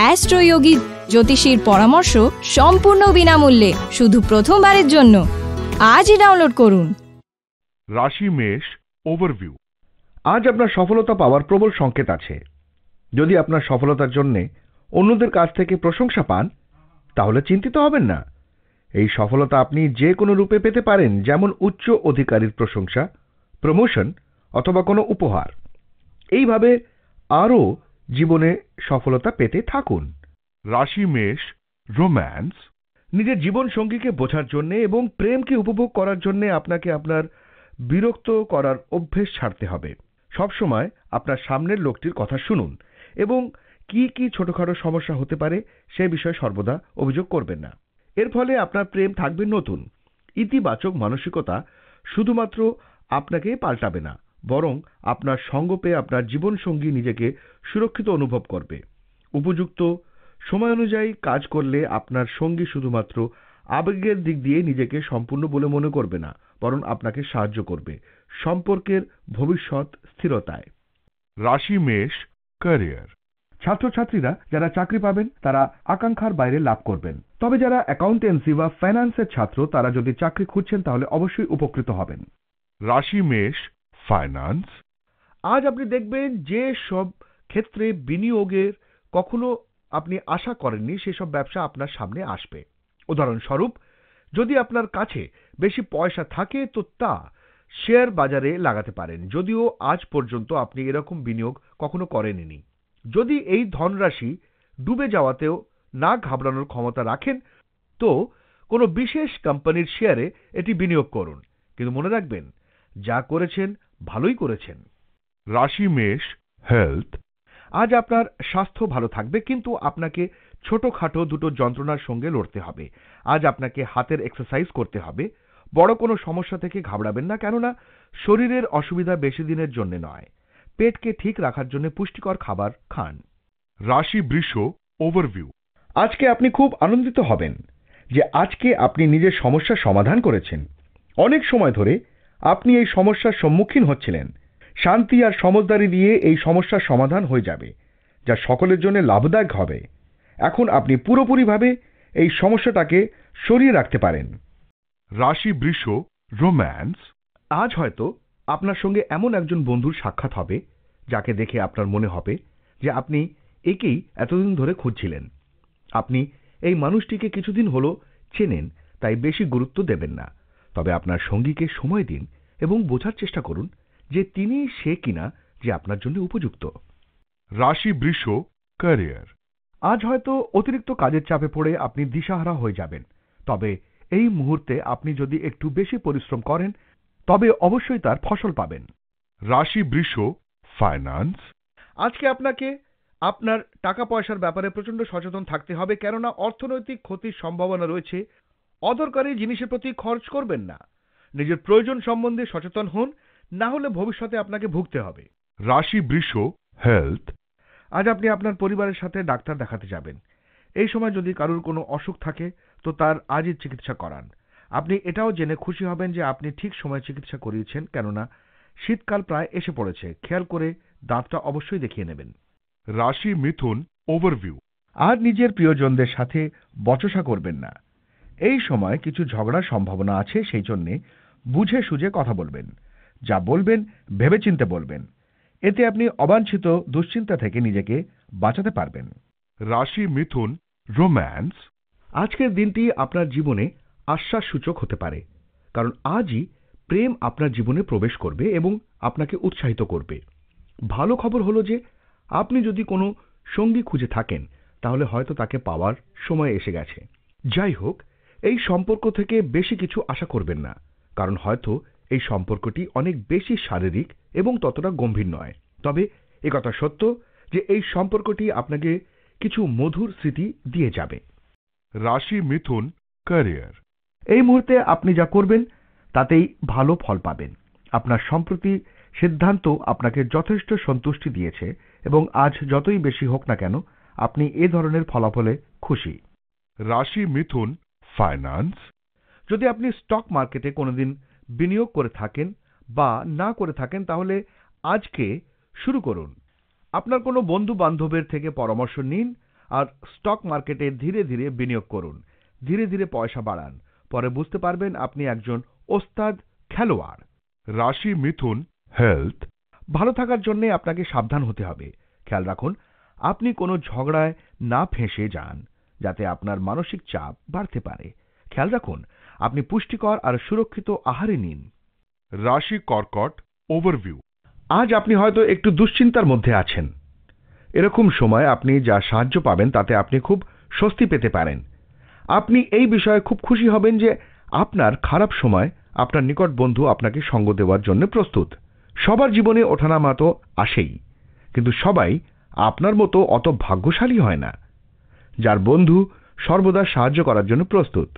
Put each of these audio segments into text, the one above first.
অ্যাস্ট্রোয়োগী জ্যোতিষীর পরামর্শ সম্পূর্ণ বিনামূল্যে শুধু প্রথমবারের জন্য আজই ডাউনলোড করুন রাশি মেষ ওভারভিউ আজ আপনার সফলতা পাওয়ার প্রবল সংকেত আছে যদি আপনার সফলতার জন্যে অন্যদের কাছ থেকে প্রশংসা পান তাহলে চিন্তিত হবেন না এই সফলতা আপনি যে কোনো রূপে পেতে পারেন যেমন উচ্চ অধিকারীর প্রশংসা প্রমোশন অথবা কোনো উপহার এইভাবে আরও জীবনে সফলতা পেতে থাকুন রাশি মেষ রোম্যান্স নিজের জীবন সঙ্গীকে বোঝার জন্য এবং প্রেমকে উপভোগ করার জন্য আপনাকে আপনার বিরক্ত করার অভ্যেস ছাড়তে হবে সবসময় আপনার সামনের লোকটির কথা শুনুন এবং কি কি ছোটখাটো সমস্যা হতে পারে সে বিষয়ে সর্বদা অভিযোগ করবেন না এর ফলে আপনার প্রেম থাকবে নতুন ইতিবাচক মানসিকতা শুধুমাত্র আপনাকে পাল্টাবে না বরং আপনার সঙ্গ পেয়ে আপনার জীবনসঙ্গী নিজেকে সুরক্ষিত অনুভব করবে উপযুক্ত সময় অনুযায়ী কাজ করলে আপনার সঙ্গী শুধুমাত্র আবেগের দিক দিয়ে নিজেকে সম্পূর্ণ বলে মনে করবে না বরং আপনাকে সাহায্য করবে সম্পর্কের ভবিষ্যৎ স্থিরতায় রাশি মেষ ক্যারিয়ার ছাত্রছাত্রীরা যারা চাকরি পাবেন তারা আকাঙ্ক্ষার বাইরে লাভ করবেন তবে যারা অ্যাকাউন্টেন্সি বা ফাইন্যান্সের ছাত্র তারা যদি চাকরি খুঁজছেন তাহলে অবশ্যই উপকৃত হবেন রাশি মেষ ফাইন্যান্স আজ আপনি দেখবেন যে সব ক্ষেত্রে বিনিয়োগের কখনো আপনি আশা করেননি সেসব ব্যবসা আপনার সামনে আসবে উদাহরণস্বরূপ যদি আপনার কাছে বেশি পয়সা থাকে তো তা শেয়ার বাজারে লাগাতে পারেন যদিও আজ পর্যন্ত আপনি এরকম বিনিয়োগ কখনো করেননি যদি এই ধনরাশি ডুবে যাওয়াতেও না ঘাবড়ানোর ক্ষমতা রাখেন তো কোনো বিশেষ কোম্পানির শেয়ারে এটি বিনিয়োগ করুন কিন্তু মনে রাখবেন যা করেছেন ভালোই করেছেন রাশি মেষ হেলথ আজ আপনার স্বাস্থ্য ভালো থাকবে কিন্তু আপনাকে ছোটখাটো দুটো যন্ত্রণার সঙ্গে লড়তে হবে আজ আপনাকে হাতের এক্সারসাইজ করতে হবে বড় কোনো সমস্যা থেকে ঘাবড়াবেন না কেননা শরীরের অসুবিধা বেশি দিনের জন্য নয় পেটকে ঠিক রাখার জন্য পুষ্টিকর খাবার খান রাশি বৃষ ওভারভিউ আজকে আপনি খুব আনন্দিত হবেন যে আজকে আপনি নিজের সমস্যা সমাধান করেছেন অনেক সময় ধরে আপনি এই সমস্যার সম্মুখীন হচ্ছিলেন শান্তি আর সমজদারি দিয়ে এই সমস্যার সমাধান হয়ে যাবে যা সকলের জন্য লাভদায়ক হবে এখন আপনি পুরোপুরিভাবে এই সমস্যাটাকে সরিয়ে রাখতে পারেন রাশি বৃষ রোম্যান্স আজ হয়তো আপনার সঙ্গে এমন একজন বন্ধুর সাক্ষাৎ হবে যাকে দেখে আপনার মনে হবে যে আপনি একেই এতদিন ধরে খুঁজছিলেন আপনি এই মানুষটিকে কিছুদিন হল চেনেন তাই বেশি গুরুত্ব দেবেন না তবে আপনার সঙ্গীকে সময় দিন এবং বোঝার চেষ্টা করুন যে তিনি সে কিনা যে আপনার জন্য উপযুক্ত রাশি বৃষ ক্যারিয়ার আজ হয়তো অতিরিক্ত কাজের চাপে পড়ে আপনি দিশাহারা হয়ে যাবেন তবে এই মুহূর্তে আপনি যদি একটু বেশি পরিশ্রম করেন তবে অবশ্যই তার ফসল পাবেন রাশি বৃষ ফাইন্যান্স আজকে আপনাকে আপনার টাকা পয়সার ব্যাপারে প্রচণ্ড সচেতন থাকতে হবে কেননা অর্থনৈতিক ক্ষতির সম্ভাবনা রয়েছে অদরকারি জিনিসের প্রতি খরচ করবেন না নিজের প্রয়োজন সম্বন্ধে সচেতন হন না হলে ভবিষ্যতে আপনাকে ভুগতে হবে রাশি বৃষ হেলথ আজ আপনি আপনার পরিবারের সাথে ডাক্তার দেখাতে যাবেন এই সময় যদি কারোর কোনো অসুখ থাকে তো তার আজই চিকিৎসা করান আপনি এটাও জেনে খুশি হবেন যে আপনি ঠিক সময়ে চিকিৎসা করিয়েছেন কেননা শীতকাল প্রায় এসে পড়েছে খেয়াল করে দাঁতটা অবশ্যই দেখিয়ে নেবেন রাশি মিথুন ওভারভিউ আর নিজের প্রিয়জনদের সাথে বচসা করবেন না এই সময় কিছু ঝগড়ার সম্ভাবনা আছে সেই জন্যে বুঝে সুঝে কথা বলবেন যা বলবেন ভেবেচিন্তে বলবেন এতে আপনি অবাঞ্ছিত দুশ্চিন্তা থেকে নিজেকে বাঁচাতে পারবেন রাশি মিথুন রোম্যান্স আজকের দিনটি আপনার জীবনে আশ্বাসসূচক হতে পারে কারণ আজই প্রেম আপনার জীবনে প্রবেশ করবে এবং আপনাকে উৎসাহিত করবে ভালো খবর হলো যে আপনি যদি কোনো সঙ্গী খুঁজে থাকেন তাহলে হয়তো তাকে পাওয়ার সময় এসে গেছে যাই হোক এই সম্পর্ক থেকে বেশি কিছু আশা করবেন না কারণ হয়তো এই সম্পর্কটি অনেক বেশি শারীরিক এবং ততটা গম্ভীর নয় তবে একথা সত্য যে এই সম্পর্কটি আপনাকে কিছু মধুর স্মৃতি দিয়ে যাবে রাশি মিথুন ক্যারিয়ার এই মুহূর্তে আপনি যা করবেন তাতেই ভালো ফল পাবেন আপনার সম্প্রতি সিদ্ধান্ত আপনাকে যথেষ্ট সন্তুষ্টি দিয়েছে এবং আজ যতই বেশি হোক না কেন আপনি এ ধরনের ফলাফলে খুশি রাশি মিথুন ফাইন্যান্স যদি আপনি স্টক মার্কেটে কোনোদিন বিনিয়োগ করে থাকেন বা না করে থাকেন তাহলে আজকে শুরু করুন আপনার কোনো বন্ধু বান্ধবের থেকে পরামর্শ নিন আর স্টক মার্কেটে ধীরে ধীরে বিনিয়োগ করুন ধীরে ধীরে পয়সা বাড়ান পরে বুঝতে পারবেন আপনি একজন ওস্তাদ খেলোয়াড় রাশি মিথুন হেলথ ভালো থাকার জন্য আপনাকে সাবধান হতে হবে খেয়াল রাখুন আপনি কোনো ঝগড়ায় না ফেঁসে যান যাতে আপনার মানসিক চাপ বাড়তে পারে খেয়াল রাখুন আপনি পুষ্টিকর আর সুরক্ষিত আহারে নিন রাশি কর্কট ওভারভিউ আজ আপনি হয়তো একটু দুশ্চিন্তার মধ্যে আছেন এরকম সময় আপনি যা সাহায্য পাবেন তাতে আপনি খুব স্বস্তি পেতে পারেন আপনি এই বিষয়ে খুব খুশি হবেন যে আপনার খারাপ সময় আপনার নিকট বন্ধু আপনাকে সঙ্গ দেওয়ার জন্য প্রস্তুত সবার জীবনে ওঠানামা তো আসেই কিন্তু সবাই আপনার মতো অত ভাগ্যশালী হয় না যার বন্ধু সর্বদা সাহায্য করার জন্য প্রস্তুত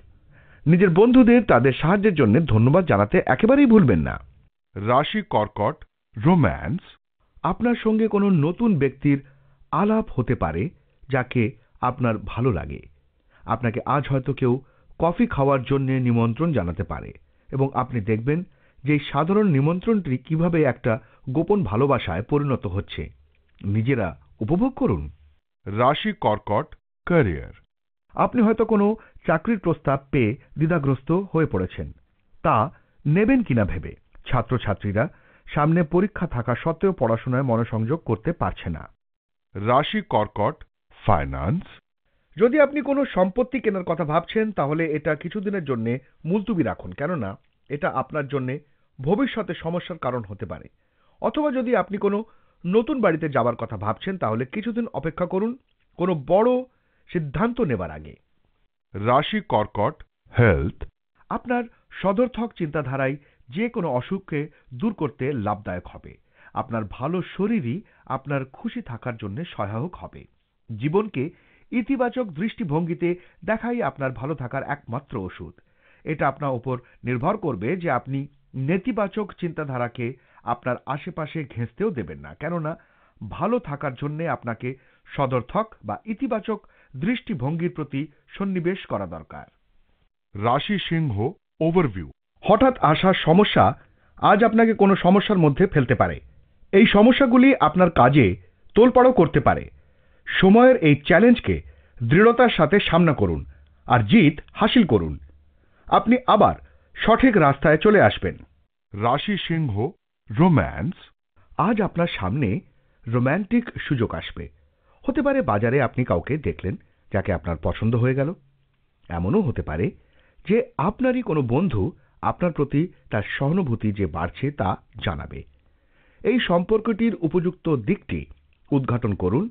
নিজের বন্ধুদের তাদের সাহায্যের জন্য ধন্যবাদ জানাতে একেবারেই ভুলবেন না রাশি কর্কট রোম্যান্স আপনার সঙ্গে কোনো নতুন ব্যক্তির আলাপ হতে পারে যাকে আপনার ভালো লাগে আপনাকে আজ হয়তো কেউ কফি খাওয়ার জন্য নিমন্ত্রণ জানাতে পারে এবং আপনি দেখবেন যে সাধারণ নিমন্ত্রণটি কিভাবে একটা গোপন ভালোবাসায় পরিণত হচ্ছে নিজেরা উপভোগ করুন রাশি কর্কট ক্যারিয়ার আপনি হয়তো কোনো চাকরির প্রস্তাব পেয়ে দ্বিধাগ্রস্ত হয়ে পড়েছেন তা নেবেন কিনা ভেবে ছাত্রছাত্রীরা সামনে পরীক্ষা থাকা সত্ত্বেও পড়াশোনায় মনোসংযোগ করতে পারছে না রাশি কর্কট ফাইন্যান্স যদি আপনি কোনো সম্পত্তি কেনার কথা ভাবছেন তাহলে এটা কিছুদিনের জন্য মুলতুবি রাখুন কেননা এটা আপনার জন্য ভবিষ্যতে সমস্যার কারণ হতে পারে অথবা যদি আপনি কোনো নতুন বাড়িতে যাওয়ার কথা ভাবছেন তাহলে কিছুদিন অপেক্ষা করুন কোনো বড় সিদ্ধান্ত নেবার আগে রাশি কর্কট হেলথ আপনার সদর্থক চিন্তাধারাই যে কোনো অসুখকে দূর করতে লাভদায়ক হবে আপনার ভালো শরীরই আপনার খুশি থাকার জন্য সহায়ক হবে জীবনকে ইতিবাচক দৃষ্টিভঙ্গিতে দেখাই আপনার ভালো থাকার একমাত্র ওষুধ এটা আপনার উপর নির্ভর করবে যে আপনি নেতিবাচক চিন্তাধারাকে আপনার আশেপাশে ঘেঁচতেও দেবেন না কেননা ভালো থাকার জন্যে আপনাকে সদর্থক বা ইতিবাচক দৃষ্টিভঙ্গির প্রতি সন্নিবেশ করা দরকার রাশি সিংহ ওভারভিউ হঠাৎ আসা সমস্যা আজ আপনাকে কোনো সমস্যার মধ্যে ফেলতে পারে এই সমস্যাগুলি আপনার কাজে তোলপাড়ও করতে পারে সময়ের এই চ্যালেঞ্জকে দৃঢ়তার সাথে সামনা করুন আর জিত হাসিল করুন আপনি আবার সঠিক রাস্তায় চলে আসবেন রাশি সিংহ রোম্যান্স আজ আপনার সামনে রোম্যান্টিক সুযোগ আসবে হতে পারে বাজারে আপনি কাউকে দেখলেন যাকে আপনার পছন্দ হয়ে গেল এমনও হতে পারে যে আপনারই কোনো বন্ধু আপনার প্রতি তার সহানুভূতি যে বাড়ছে তা জানাবে এই সম্পর্কটির উপযুক্ত দিকটি উদ্ঘাটন করুন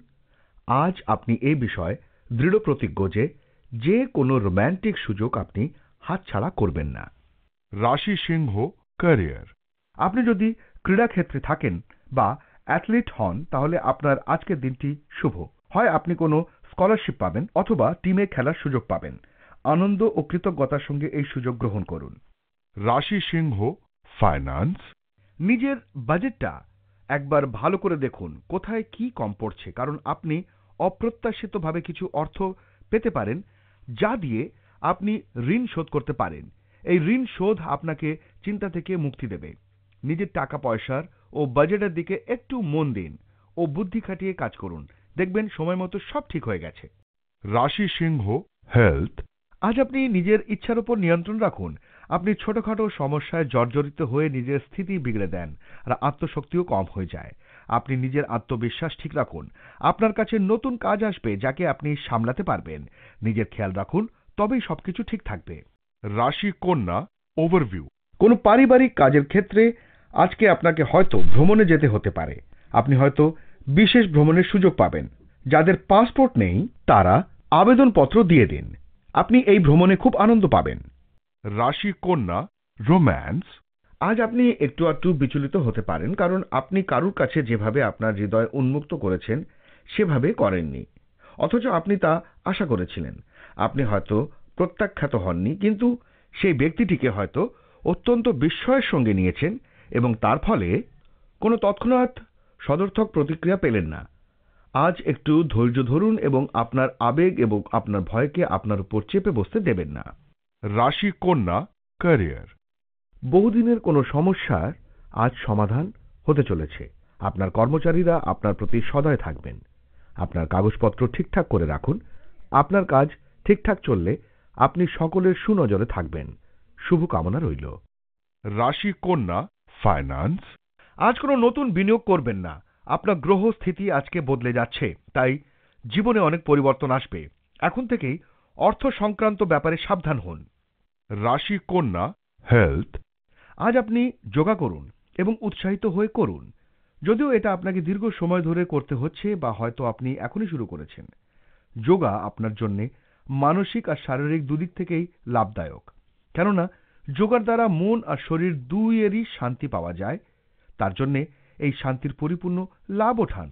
আজ আপনি এ বিষয়ে দৃঢ় প্রতিজ্ঞ যে যে কোনো রোম্যান্টিক সুযোগ আপনি হাতছাড়া করবেন না রাশি সিংহ ক্যারিয়ার আপনি যদি ক্রীড়াক্ষেত্রে থাকেন বা অ্যাথলিট হন তাহলে আপনার আজকের দিনটি শুভ হয় আপনি কোনো স্কলারশিপ পাবেন অথবা টিমে খেলার সুযোগ পাবেন আনন্দ ও কৃতজ্ঞতার সঙ্গে এই সুযোগ গ্রহণ করুন রাশি সিংহ ফাইন্যান্স নিজের বাজেটটা একবার ভালো করে দেখুন কোথায় কি কম পড়ছে কারণ আপনি অপ্রত্যাশিতভাবে কিছু অর্থ পেতে পারেন যা দিয়ে আপনি ঋণ শোধ করতে পারেন এই ঋণ শোধ আপনাকে চিন্তা থেকে মুক্তি দেবে নিজের টাকা পয়সার ও বাজেটের দিকে একটু মন দিন ও বুদ্ধি খাটিয়ে কাজ করুন দেখবেন সময় মতো সব ঠিক হয়ে গেছে রাশি সিংহ হেলথ আজ আপনি নিজের ইচ্ছার উপর নিয়ন্ত্রণ রাখুন আপনি ছোটখাটো সমস্যায় জর্জরিত হয়ে নিজের স্থিতি বিগড়ে দেন আর আত্মশক্তিও কম হয়ে যায় আপনি নিজের আত্মবিশ্বাস ঠিক রাখুন আপনার কাছে নতুন কাজ আসবে যাকে আপনি সামলাতে পারবেন নিজের খেয়াল রাখুন তবেই সবকিছু ঠিক থাকবে রাশি কন্যা ওভারভিউ কোন পারিবারিক কাজের ক্ষেত্রে আজকে আপনাকে হয়তো ভ্রমণে যেতে হতে পারে আপনি হয়তো বিশেষ ভ্রমণের সুযোগ পাবেন যাদের পাসপোর্ট নেই তারা আবেদনপত্র দিয়ে দিন আপনি এই ভ্রমণে খুব আনন্দ পাবেন রাশি কন্যা রোম্যান্স আজ আপনি একটু আধটু বিচলিত হতে পারেন কারণ আপনি কারুর কাছে যেভাবে আপনার হৃদয় উন্মুক্ত করেছেন সেভাবে করেননি অথচ আপনি তা আশা করেছিলেন আপনি হয়তো প্রত্যাখ্যাত হননি কিন্তু সেই ব্যক্তিটিকে হয়তো অত্যন্ত বিস্ময়ের সঙ্গে নিয়েছেন এবং তার ফলে কোনো তৎক্ষণাৎ সদর্থক প্রতিক্রিয়া পেলেন না আজ একটু ধৈর্য ধরুন এবং আপনার আবেগ এবং আপনার ভয়কে আপনার উপর চেপে বসতে দেবেন না রাশি কন্যা ক্যারিয়ার বহুদিনের কোনো সমস্যার আজ সমাধান হতে চলেছে আপনার কর্মচারীরা আপনার প্রতি সদয় থাকবেন আপনার কাগজপত্র ঠিকঠাক করে রাখুন আপনার কাজ ঠিকঠাক চললে আপনি সকলের সুনজরে থাকবেন শুভকামনা রইল রাশি কন্যা ফাইন্যান্স আজ কোনো নতুন বিনিয়োগ করবেন না আপনার গ্রহ স্থিতি আজকে বদলে যাচ্ছে তাই জীবনে অনেক পরিবর্তন আসবে এখন থেকেই অর্থ সংক্রান্ত ব্যাপারে সাবধান হন রাশি কন্যা হেলথ আজ আপনি যোগা করুন এবং উৎসাহিত হয়ে করুন যদিও এটা আপনাকে দীর্ঘ সময় ধরে করতে হচ্ছে বা হয়তো আপনি এখনই শুরু করেছেন যোগা আপনার জন্যে মানসিক আর শারীরিক দুদিক থেকেই লাভদায়ক কেননা যোগার দ্বারা মন আর শরীর দুইয়েরই শান্তি পাওয়া যায় তার জন্যে এই শান্তির পরিপূর্ণ লাভ ওঠান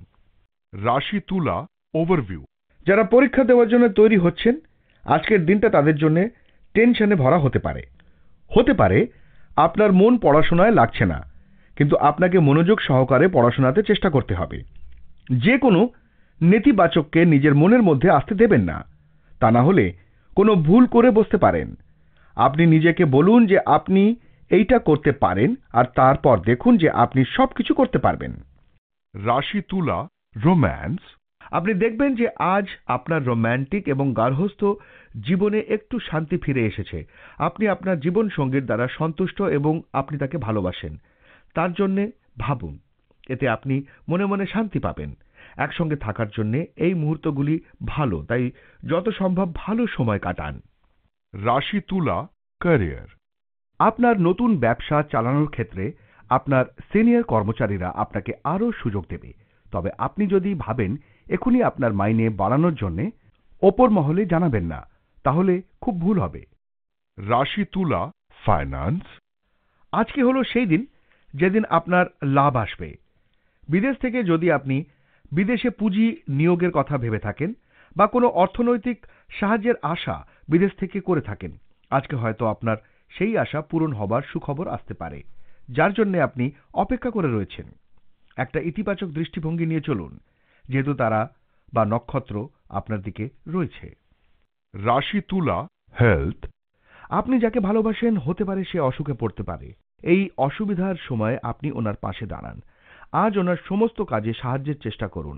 রাশি তুলা ওভারভিউ যারা পরীক্ষা দেওয়ার জন্য তৈরি হচ্ছেন আজকের দিনটা তাদের জন্য টেনশনে ভরা হতে পারে হতে পারে আপনার মন পড়াশোনায় লাগছে না কিন্তু আপনাকে মনোযোগ সহকারে পড়াশোনাতে চেষ্টা করতে হবে যে কোনো নেতিবাচককে নিজের মনের মধ্যে আসতে দেবেন না তা না হলে কোনো ভুল করে বসতে পারেন আপনি নিজেকে বলুন যে আপনি এইটা করতে পারেন আর তারপর দেখুন যে আপনি সব কিছু করতে পারবেন রাশি তুলা রোম্যান্স আপনি দেখবেন যে আজ আপনার রোম্যান্টিক এবং গার্হস্থ জীবনে একটু শান্তি ফিরে এসেছে আপনি আপনার জীবন সঙ্গীর দ্বারা সন্তুষ্ট এবং আপনি তাকে ভালোবাসেন তার জন্যে ভাবুন এতে আপনি মনে মনে শান্তি পাবেন একসঙ্গে থাকার জন্যে এই মুহূর্তগুলি ভালো তাই যত সম্ভব ভালো সময় কাটান রাশি তুলা ক্যারিয়ার আপনার নতুন ব্যবসা চালানোর ক্ষেত্রে আপনার সিনিয়র কর্মচারীরা আপনাকে আরও সুযোগ দেবে তবে আপনি যদি ভাবেন এখনই আপনার মাইনে বাড়ানোর জন্য ওপর মহলে জানাবেন না তাহলে খুব ভুল হবে রাশি তুলা ফাইন্যান্স আজকে হলো সেই দিন যেদিন আপনার লাভ আসবে বিদেশ থেকে যদি আপনি বিদেশে পুঁজি নিয়োগের কথা ভেবে থাকেন বা কোনো অর্থনৈতিক সাহায্যের আশা বিদেশ থেকে করে থাকেন আজকে হয়তো আপনার সেই আশা পূরণ হবার সুখবর আসতে পারে যার জন্য আপনি অপেক্ষা করে রয়েছেন একটা ইতিবাচক দৃষ্টিভঙ্গি নিয়ে চলুন যেহেতু তারা বা নক্ষত্র আপনার দিকে রয়েছে রাশি তুলা হেলথ আপনি যাকে ভালোবাসেন হতে পারে সে অসুখে পড়তে পারে এই অসুবিধার সময় আপনি ওনার পাশে দাঁড়ান আজ ওনার সমস্ত কাজে সাহায্যের চেষ্টা করুন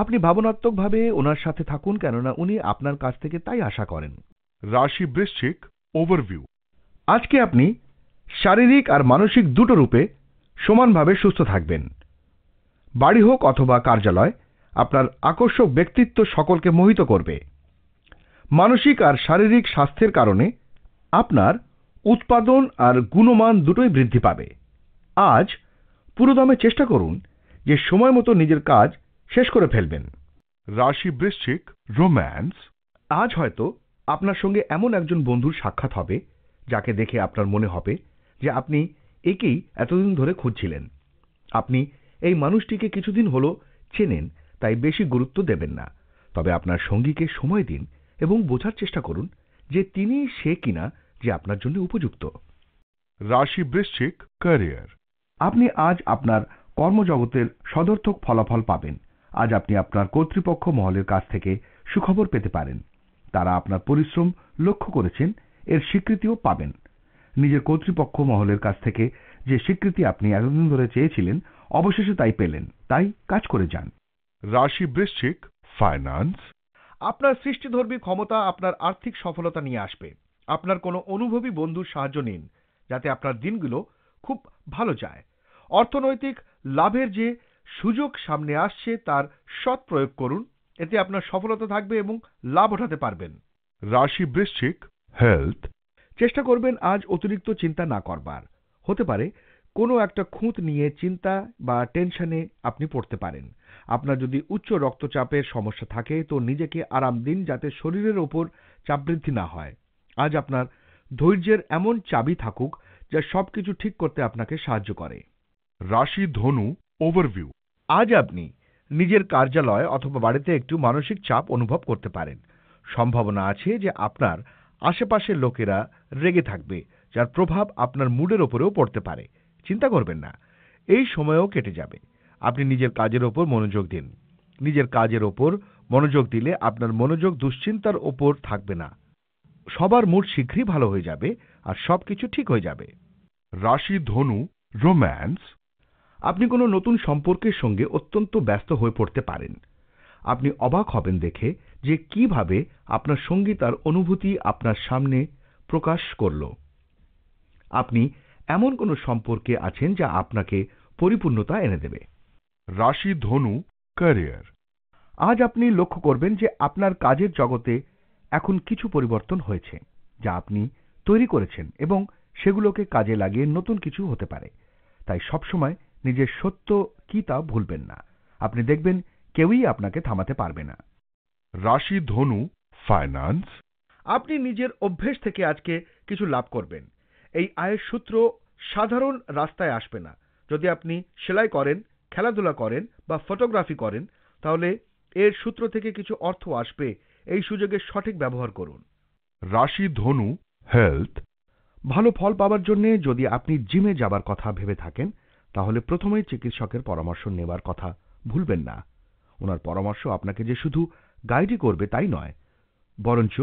আপনি ভাবনাত্মকভাবে ওনার সাথে থাকুন কেননা উনি আপনার কাছ থেকে তাই আশা করেন রাশি বৃশ্চিক ওভারভিউ আজকে আপনি শারীরিক আর মানসিক দুটো রূপে সমানভাবে সুস্থ থাকবেন বাড়ি হোক অথবা কার্যালয় আপনার আকর্ষক ব্যক্তিত্ব সকলকে মোহিত করবে মানসিক আর শারীরিক স্বাস্থ্যের কারণে আপনার উৎপাদন আর গুণমান দুটোই বৃদ্ধি পাবে আজ পুরোদমে চেষ্টা করুন যে সময় মতো নিজের কাজ শেষ করে ফেলবেন রাশি বৃশ্চিক রোম্যান্স আজ হয়তো আপনার সঙ্গে এমন একজন বন্ধুর সাক্ষাৎ হবে যাকে দেখে আপনার মনে হবে যে আপনি একেই এতদিন ধরে খুঁজছিলেন আপনি এই মানুষটিকে কিছুদিন হলো চেনেন তাই বেশি গুরুত্ব দেবেন না তবে আপনার সঙ্গীকে সময় দিন এবং বোঝার চেষ্টা করুন যে তিনি সে কিনা যে আপনার জন্য উপযুক্ত রাশি বৃশ্চিক ক্যারিয়ার আপনি আজ আপনার কর্মজগতের সদর্থক ফলাফল পাবেন আজ আপনি আপনার কর্তৃপক্ষ মহলের কাছ থেকে সুখবর পেতে পারেন তারা আপনার পরিশ্রম লক্ষ্য করেছেন এর স্বীকৃতিও পাবেন নিজের কর্তৃপক্ষ মহলের কাছ থেকে যে স্বীকৃতি আপনি এতদিন ধরে চেয়েছিলেন অবশেষে তাই পেলেন তাই কাজ করে যান রাশি বৃশ্চিক ফাইন্যান্স আপনার সৃষ্টিধর্মী ক্ষমতা আপনার আর্থিক সফলতা নিয়ে আসবে আপনার কোনো অনুভবী বন্ধুর সাহায্য নিন যাতে আপনার দিনগুলো খুব ভালো যায় অর্থনৈতিক লাভের যে সুযোগ সামনে আসছে তার সৎ প্রয়োগ করুন এতে আপনার সফলতা থাকবে এবং লাভ ওঠাতে পারবেন রাশি বৃশ্চিক হেলথ চেষ্টা করবেন আজ অতিরিক্ত চিন্তা না করবার হতে পারে কোনো একটা খুঁত নিয়ে চিন্তা বা টেনশনে আপনি পড়তে পারেন আপনার যদি উচ্চ রক্তচাপের সমস্যা থাকে তো নিজেকে আরাম দিন যাতে শরীরের ওপর চাপ বৃদ্ধি না হয় আজ আপনার ধৈর্যের এমন চাবি থাকুক যা সবকিছু ঠিক করতে আপনাকে সাহায্য করে রাশি ধনু ওভারভিউ আজ আপনি নিজের কার্যালয় অথবা বাড়িতে একটু মানসিক চাপ অনুভব করতে পারেন সম্ভাবনা আছে যে আপনার আশেপাশের লোকেরা রেগে থাকবে যার প্রভাব আপনার মুডের ওপরেও পড়তে পারে চিন্তা করবেন না এই সময়ও কেটে যাবে আপনি নিজের কাজের ওপর মনোযোগ দিন নিজের কাজের ওপর মনোযোগ দিলে আপনার মনোযোগ দুশ্চিন্তার ওপর থাকবে না সবার মুড শীঘ্রই ভালো হয়ে যাবে আর সব কিছু ঠিক হয়ে যাবে রাশি ধনু রোম্যান্স আপনি কোনো নতুন সম্পর্কের সঙ্গে অত্যন্ত ব্যস্ত হয়ে পড়তে পারেন আপনি অবাক হবেন দেখে যে কিভাবে আপনার সঙ্গী তার অনুভূতি আপনার সামনে প্রকাশ করল আপনি এমন কোনো সম্পর্কে আছেন যা আপনাকে পরিপূর্ণতা এনে দেবে রাশি ধনু ক্যারিয়ার আজ আপনি লক্ষ্য করবেন যে আপনার কাজের জগতে এখন কিছু পরিবর্তন হয়েছে যা আপনি তৈরি করেছেন এবং সেগুলোকে কাজে লাগিয়ে নতুন কিছু হতে পারে তাই সবসময় নিজের সত্য কি তা ভুলবেন না আপনি দেখবেন কেউই আপনাকে থামাতে পারবে না রাশি ধনু ফাইন্যান্স আপনি নিজের অভ্যেস থেকে আজকে কিছু লাভ করবেন এই আয়ের সূত্র সাধারণ রাস্তায় আসবে না যদি আপনি সেলাই করেন খেলাধুলা করেন বা ফটোগ্রাফি করেন তাহলে এর সূত্র থেকে কিছু অর্থ আসবে এই সুযোগের সঠিক ব্যবহার করুন রাশি ধনু হেলথ ভালো ফল পাবার জন্য যদি আপনি জিমে যাবার কথা ভেবে থাকেন তাহলে প্রথমেই চিকিৎসকের পরামর্শ নেবার কথা ভুলবেন না ওনার পরামর্শ আপনাকে যে শুধু গাইডই করবে তাই নয় বরঞ্চ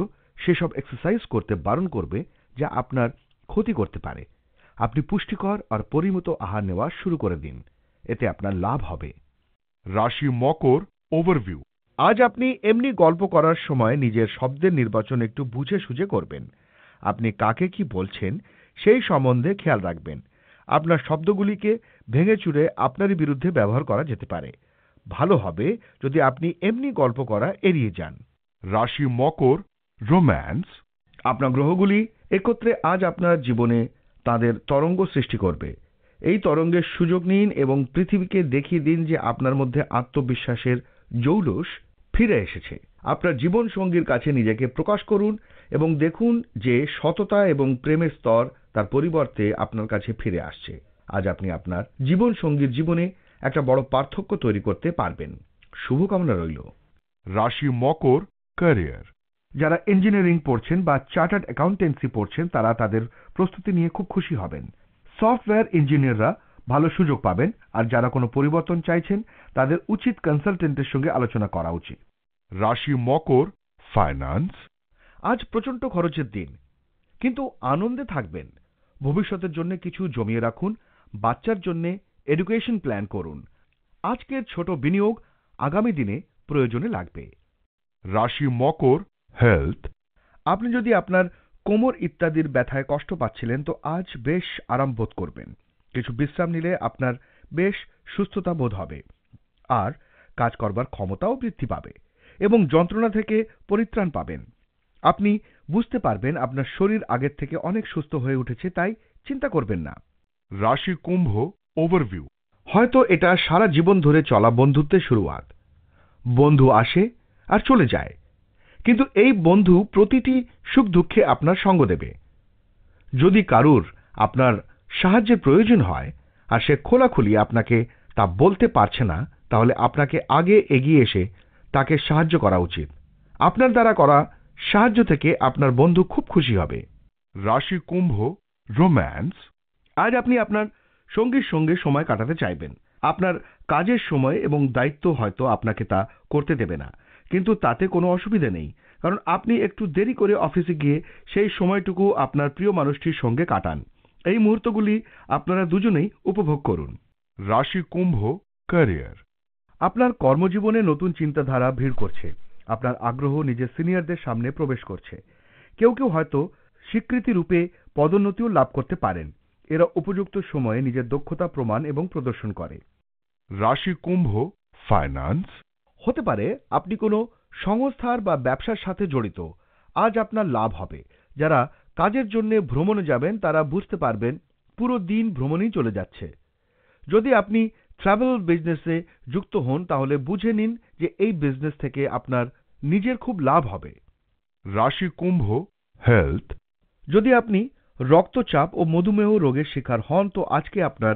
সেসব এক্সারসাইজ করতে বারণ করবে যা আপনার ক্ষতি করতে পারে আপনি পুষ্টিকর আর পরিমিত আহার নেওয়া শুরু করে দিন এতে আপনার লাভ হবে রাশি মকর ওভারভিউ আজ আপনি এমনি গল্প করার সময় নিজের শব্দের নির্বাচন একটু বুঝে সুঝে করবেন আপনি কাকে কি বলছেন সেই সম্বন্ধে খেয়াল রাখবেন আপনার শব্দগুলিকে ভেঙে চুড়ে আপনারই বিরুদ্ধে ব্যবহার করা যেতে পারে ভালো হবে যদি আপনি এমনি গল্প করা এড়িয়ে যান রাশি মকর রোম্যান্স আপনার গ্রহগুলি একত্রে আজ আপনার জীবনে তাদের তরঙ্গ সৃষ্টি করবে এই তরঙ্গের সুযোগ নিন এবং পৃথিবীকে দেখিয়ে দিন যে আপনার মধ্যে আত্মবিশ্বাসের জৌলুস ফিরে এসেছে আপনার জীবন সঙ্গীর কাছে নিজেকে প্রকাশ করুন এবং দেখুন যে সততা এবং প্রেমের স্তর তার পরিবর্তে আপনার কাছে ফিরে আসছে আজ আপনি আপনার জীবন সঙ্গীর জীবনে একটা বড় পার্থক্য তৈরি করতে পারবেন শুভকামনা রইল রাশি মকর ক্যারিয়ার যারা ইঞ্জিনিয়ারিং পড়ছেন বা চার্টার্ড অ্যাকাউন্টেন্সি পড়ছেন তারা তাদের প্রস্তুতি নিয়ে খুব খুশি হবেন সফটওয়্যার ইঞ্জিনিয়াররা ভালো সুযোগ পাবেন আর যারা কোনো পরিবর্তন চাইছেন তাদের উচিত কনসালটেন্টের সঙ্গে আলোচনা করা উচিত রাশি মকর ফাইন্যান্স আজ প্রচণ্ড খরচের দিন কিন্তু আনন্দে থাকবেন ভবিষ্যতের জন্য কিছু জমিয়ে রাখুন বাচ্চার জন্যে এডুকেশন প্ল্যান করুন আজকের ছোট বিনিয়োগ আগামী দিনে প্রয়োজনে লাগবে রাশি মকর হেলথ আপনি যদি আপনার কোমর ইত্যাদির ব্যথায় কষ্ট পাচ্ছিলেন তো আজ বেশ আরাম বোধ করবেন কিছু বিশ্রাম নিলে আপনার বেশ সুস্থতা বোধ হবে আর কাজ করবার ক্ষমতাও বৃদ্ধি পাবে এবং যন্ত্রণা থেকে পরিত্রাণ পাবেন আপনি বুঝতে পারবেন আপনার শরীর আগের থেকে অনেক সুস্থ হয়ে উঠেছে তাই চিন্তা করবেন না রাশি কুম্ভ ওভারভিউ হয়তো এটা সারা জীবন ধরে চলা বন্ধুত্বের শুরুয়াত বন্ধু আসে আর চলে যায় কিন্তু এই বন্ধু প্রতিটি সুখ দুঃখে আপনার সঙ্গ দেবে যদি কারুর আপনার সাহায্যের প্রয়োজন হয় আর সে খোলাখুলি আপনাকে তা বলতে পারছে না তাহলে আপনাকে আগে এগিয়ে এসে তাকে সাহায্য করা উচিত আপনার দ্বারা করা সাহায্য থেকে আপনার বন্ধু খুব খুশি হবে রাশি কুম্ভ রোম্যান্স আজ আপনি আপনার সঙ্গীর সঙ্গে সময় কাটাতে চাইবেন আপনার কাজের সময় এবং দায়িত্ব হয়তো আপনাকে তা করতে দেবে না কিন্তু তাতে কোনো অসুবিধে নেই কারণ আপনি একটু দেরি করে অফিসে গিয়ে সেই সময়টুকু আপনার প্রিয় মানুষটির সঙ্গে কাটান এই মুহূর্তগুলি আপনারা দুজনেই উপভোগ করুন রাশি কুম্ভ ক্যারিয়ার আপনার কর্মজীবনে নতুন চিন্তাধারা ভিড় করছে আপনার আগ্রহ নিজের সিনিয়রদের সামনে প্রবেশ করছে কেউ কেউ হয়তো স্বীকৃতি রূপে পদোন্নতিও লাভ করতে পারেন এরা উপযুক্ত সময়ে নিজের দক্ষতা প্রমাণ এবং প্রদর্শন করে রাশি কুম্ভ ফাইন্যান্স হতে পারে আপনি কোনো সংস্থার বা ব্যবসার সাথে জড়িত আজ আপনার লাভ হবে যারা কাজের জন্য ভ্রমণে যাবেন তারা বুঝতে পারবেন পুরো দিন ভ্রমণেই চলে যাচ্ছে যদি আপনি ট্রাভেল বিজনেসে যুক্ত হন তাহলে বুঝে নিন যে এই বিজনেস থেকে আপনার নিজের খুব লাভ হবে রাশি কুম্ভ হেলথ যদি আপনি রক্তচাপ ও মধুমেহ রোগের শিকার হন তো আজকে আপনার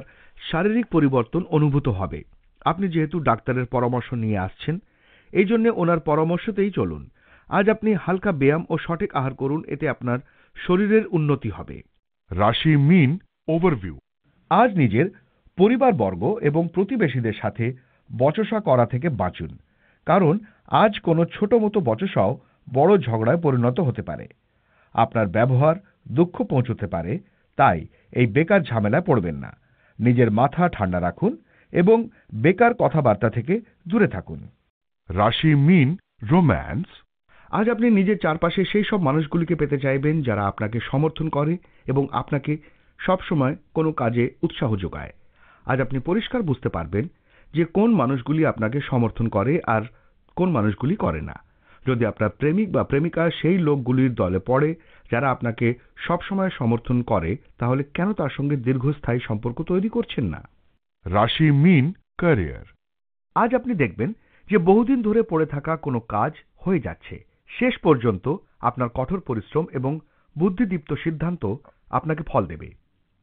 শারীরিক পরিবর্তন অনুভূত হবে আপনি যেহেতু ডাক্তারের পরামর্শ নিয়ে আসছেন এই জন্য ওনার পরামর্শতেই চলুন আজ আপনি হালকা ব্যায়াম ও সঠিক আহার করুন এতে আপনার শরীরের উন্নতি হবে রাশি মিন ওভারভিউ আজ নিজের পরিবারবর্গ এবং প্রতিবেশীদের সাথে বচসা করা থেকে বাঁচুন কারণ আজ কোনো ছোট মতো বচসাও বড় ঝগড়ায় পরিণত হতে পারে আপনার ব্যবহার দুঃখ পৌঁছতে পারে তাই এই বেকার ঝামেলায় পড়বেন না নিজের মাথা ঠান্ডা রাখুন এবং বেকার কথাবার্তা থেকে দূরে থাকুন রাশি মিন রোম্যান্স আজ আপনি নিজের চারপাশে সেই সব মানুষগুলিকে পেতে চাইবেন যারা আপনাকে সমর্থন করে এবং আপনাকে সবসময় কোনো কাজে উৎসাহ যোগায় আজ আপনি পরিষ্কার বুঝতে পারবেন যে কোন মানুষগুলি আপনাকে সমর্থন করে আর কোন মানুষগুলি করে না যদি আপনার প্রেমিক বা প্রেমিকা সেই লোকগুলির দলে পড়ে যারা আপনাকে সবসময় সমর্থন করে তাহলে কেন তার সঙ্গে দীর্ঘস্থায়ী সম্পর্ক তৈরি করছেন না রাশি মিন ক্যারিয়ার আজ আপনি দেখবেন যে বহুদিন ধরে পড়ে থাকা কোনো কাজ হয়ে যাচ্ছে শেষ পর্যন্ত আপনার কঠোর পরিশ্রম এবং বুদ্ধিদীপ্ত সিদ্ধান্ত আপনাকে ফল দেবে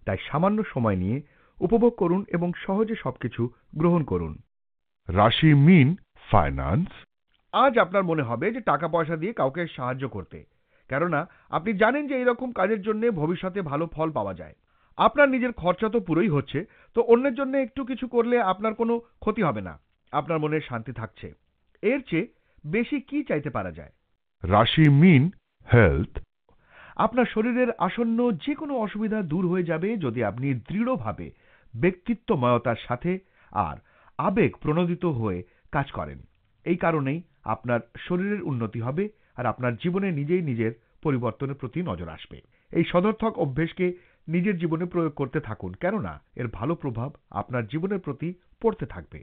তাই সামান্য সময় নিয়ে উপভোগ করুন এবং সহজে সবকিছু গ্রহণ করুন রাশি মিন ফাইন্যান্স আজ আপনার মনে হবে যে টাকা পয়সা দিয়ে কাউকে সাহায্য করতে কেননা আপনি জানেন যে এরকম কাজের জন্য ভবিষ্যতে ভালো ফল পাওয়া যায় আপনার নিজের খরচা তো পুরোই হচ্ছে তো অন্যের জন্য একটু কিছু করলে আপনার কোনো ক্ষতি হবে না আপনার মনে শান্তি থাকছে এর চেয়ে বেশি কি চাইতে পারা যায় রাশি মিন হেলথ আপনার শরীরের আসন্ন যে কোনো অসুবিধা দূর হয়ে যাবে যদি আপনি দৃঢ়ভাবে ব্যক্তিত্বময়তার সাথে আর আবেগ প্রণোদিত হয়ে কাজ করেন এই কারণেই আপনার শরীরের উন্নতি হবে আর আপনার জীবনে নিজেই নিজের পরিবর্তনের প্রতি নজর আসবে এই সদর্থক অভ্যেসকে নিজের জীবনে প্রয়োগ করতে থাকুন কেননা এর ভালো প্রভাব আপনার জীবনের প্রতি পড়তে থাকবে